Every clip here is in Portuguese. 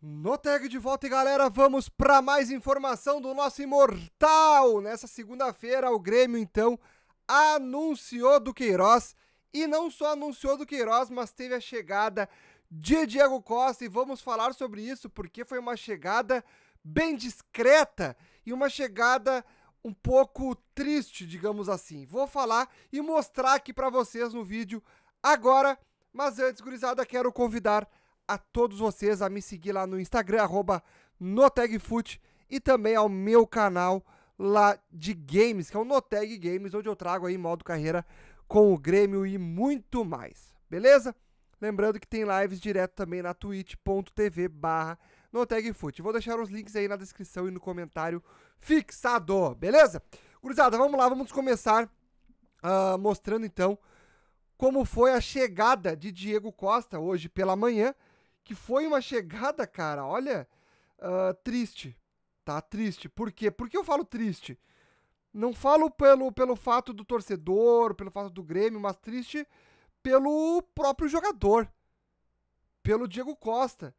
No tag de volta e galera, vamos para mais informação do nosso imortal. Nessa segunda-feira, o Grêmio então anunciou do Queiroz e não só anunciou do Queiroz, mas teve a chegada de Diego Costa e vamos falar sobre isso porque foi uma chegada bem discreta e uma chegada um pouco triste, digamos assim. Vou falar e mostrar aqui para vocês no vídeo agora, mas antes, gurizada, quero convidar a todos vocês a me seguir lá no Instagram, arroba NotegFoot, e também ao meu canal lá de games, que é o Noteg Games, onde eu trago aí modo carreira com o Grêmio e muito mais, beleza? Lembrando que tem lives direto também na twitch.tv barra NotegFoot. Vou deixar os links aí na descrição e no comentário fixado, beleza? cruzada vamos lá, vamos começar uh, mostrando então como foi a chegada de Diego Costa hoje pela manhã que foi uma chegada, cara, olha, uh, triste, tá? Triste. Por quê? Por que eu falo triste? Não falo pelo, pelo fato do torcedor, pelo fato do Grêmio, mas triste pelo próprio jogador, pelo Diego Costa.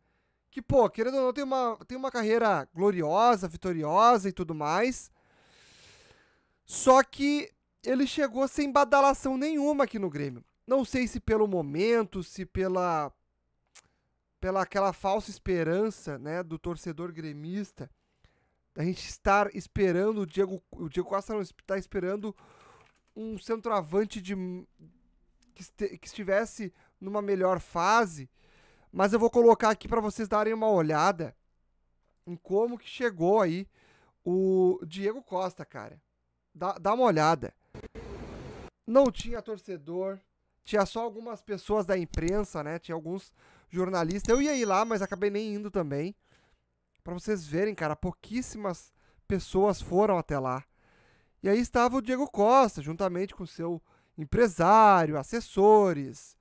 Que, pô, querendo ou não, tem uma, tem uma carreira gloriosa, vitoriosa e tudo mais. Só que ele chegou sem badalação nenhuma aqui no Grêmio. Não sei se pelo momento, se pela pela aquela falsa esperança né, do torcedor gremista, da gente estar esperando, o Diego, o Diego Costa não está esperando um centroavante de, que, este, que estivesse numa melhor fase, mas eu vou colocar aqui para vocês darem uma olhada em como que chegou aí o Diego Costa, cara. Dá, dá uma olhada. Não tinha torcedor, tinha só algumas pessoas da imprensa, né? Tinha alguns jornalista. Eu ia ir lá, mas acabei nem indo também. Para vocês verem, cara, pouquíssimas pessoas foram até lá. E aí estava o Diego Costa, juntamente com seu empresário, assessores,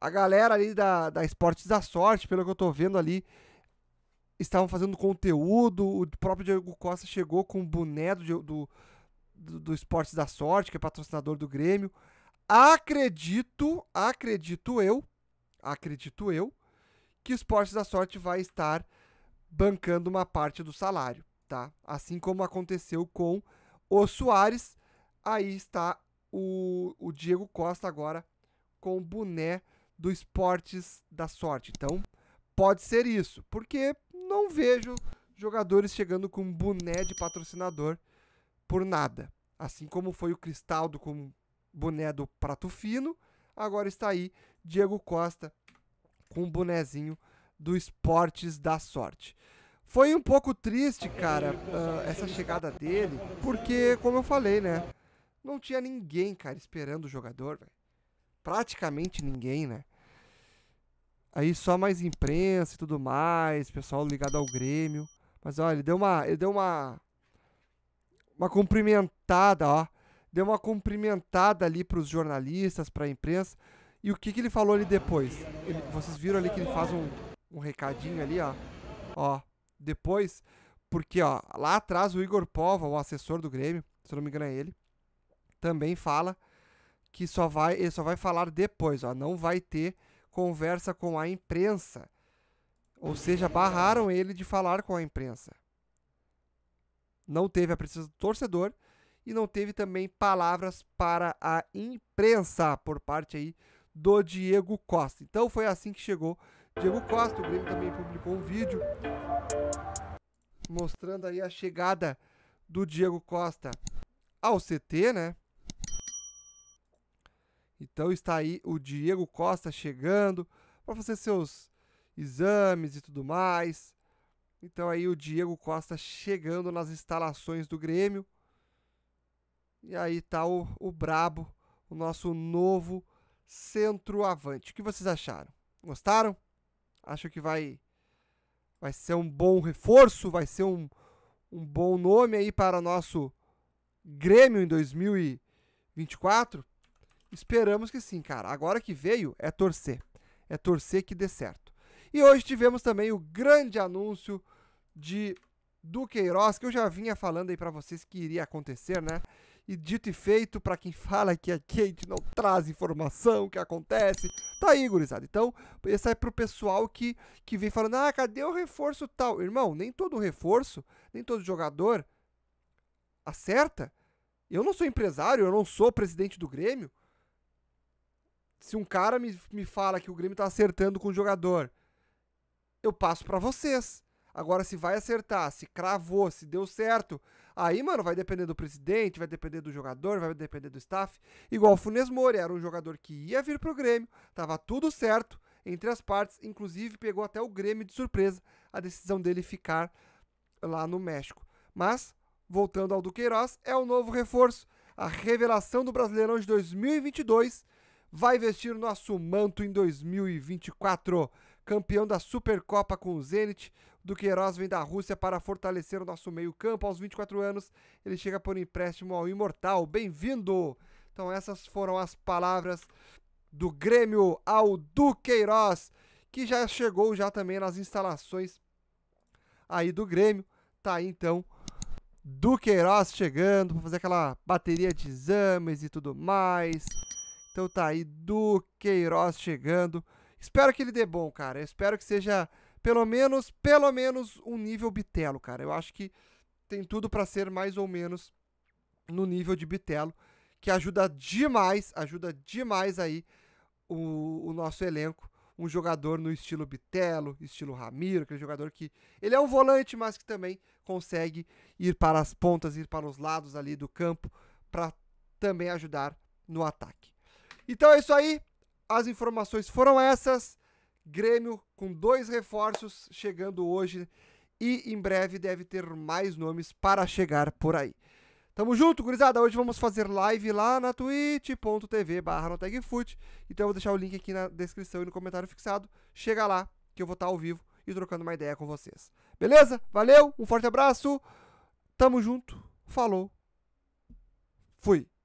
a galera ali da, da Esportes da Sorte, pelo que eu estou vendo ali, estavam fazendo conteúdo. O próprio Diego Costa chegou com o boné do, do, do Esportes da Sorte, que é patrocinador do Grêmio. Acredito, acredito eu, acredito eu, que o Esportes da Sorte vai estar bancando uma parte do salário, tá? Assim como aconteceu com o Soares, aí está o, o Diego Costa agora com o boné do Esportes da Sorte. Então, pode ser isso, porque não vejo jogadores chegando com boné de patrocinador por nada. Assim como foi o Cristaldo com boné do Prato Fino, agora está aí Diego Costa com o bonezinho do Esportes da Sorte. Foi um pouco triste, cara, uh, essa chegada dele, porque, como eu falei, né? Não tinha ninguém, cara, esperando o jogador, véio. Praticamente ninguém, né? Aí só mais imprensa e tudo mais, pessoal ligado ao Grêmio. Mas olha, ele deu uma. Ele deu uma. Uma cumprimentada, ó. Deu uma cumprimentada ali pros jornalistas, pra imprensa. E o que, que ele falou ali depois? Ele, vocês viram ali que ele faz um, um recadinho ali, ó. Ó, depois, porque ó, lá atrás o Igor Pova, o assessor do Grêmio, se não me engano é ele, também fala que só vai, ele só vai falar depois, ó, não vai ter conversa com a imprensa. Ou seja, barraram ele de falar com a imprensa. Não teve a presença do torcedor e não teve também palavras para a imprensa por parte aí do Diego Costa. Então foi assim que chegou Diego Costa. O Grêmio também publicou um vídeo mostrando aí a chegada do Diego Costa ao CT, né? Então está aí o Diego Costa chegando para fazer seus exames e tudo mais. Então aí o Diego Costa chegando nas instalações do Grêmio. E aí tá o, o Brabo, o nosso novo centroavante. O que vocês acharam? Gostaram? Acho que vai vai ser um bom reforço, vai ser um, um bom nome aí para o nosso Grêmio em 2024. Esperamos que sim, cara. Agora que veio é torcer. É torcer que dê certo. E hoje tivemos também o grande anúncio de do Queiroz, que eu já vinha falando aí para vocês que iria acontecer, né? E dito e feito, para quem fala que aqui a gente não traz informação, o que acontece, tá aí, gurizada. Então, isso é pro pessoal que, que vem falando, ah, cadê o reforço tal? Irmão, nem todo reforço, nem todo jogador acerta. Eu não sou empresário, eu não sou presidente do Grêmio. Se um cara me, me fala que o Grêmio tá acertando com o jogador, eu passo para vocês. Agora, se vai acertar, se cravou, se deu certo, aí, mano, vai depender do presidente, vai depender do jogador, vai depender do staff. Igual o Funes Mori, era um jogador que ia vir pro Grêmio, tava tudo certo entre as partes, inclusive pegou até o Grêmio de surpresa a decisão dele ficar lá no México. Mas, voltando ao Duqueiroz, é o novo reforço, a revelação do Brasileirão de 2022 vai vestir o nosso manto em 2024. Campeão da Supercopa com o Zenit, do Queiroz vem da Rússia para fortalecer o nosso meio-campo. Aos 24 anos, ele chega por empréstimo ao Imortal. Bem-vindo! Então, essas foram as palavras do Grêmio ao Duqueiroz, que já chegou já também nas instalações aí do Grêmio. Tá aí então Duqueiroz chegando para fazer aquela bateria de exames e tudo mais. Então tá aí Duqueiroz chegando. Espero que ele dê bom, cara. espero que seja pelo menos, pelo menos um nível Bitelo, cara. Eu acho que tem tudo para ser mais ou menos no nível de Bitelo, que ajuda demais, ajuda demais aí o, o nosso elenco um jogador no estilo Bitelo, estilo Ramiro, aquele jogador que ele é um volante, mas que também consegue ir para as pontas, ir para os lados ali do campo para também ajudar no ataque. Então é isso aí, as informações foram essas. Grêmio com dois reforços chegando hoje e em breve deve ter mais nomes para chegar por aí. Tamo junto, gurizada. Hoje vamos fazer live lá na twitch.tv barra Então eu vou deixar o link aqui na descrição e no comentário fixado. Chega lá que eu vou estar tá ao vivo e trocando uma ideia com vocês. Beleza? Valeu, um forte abraço. Tamo junto. Falou. Fui.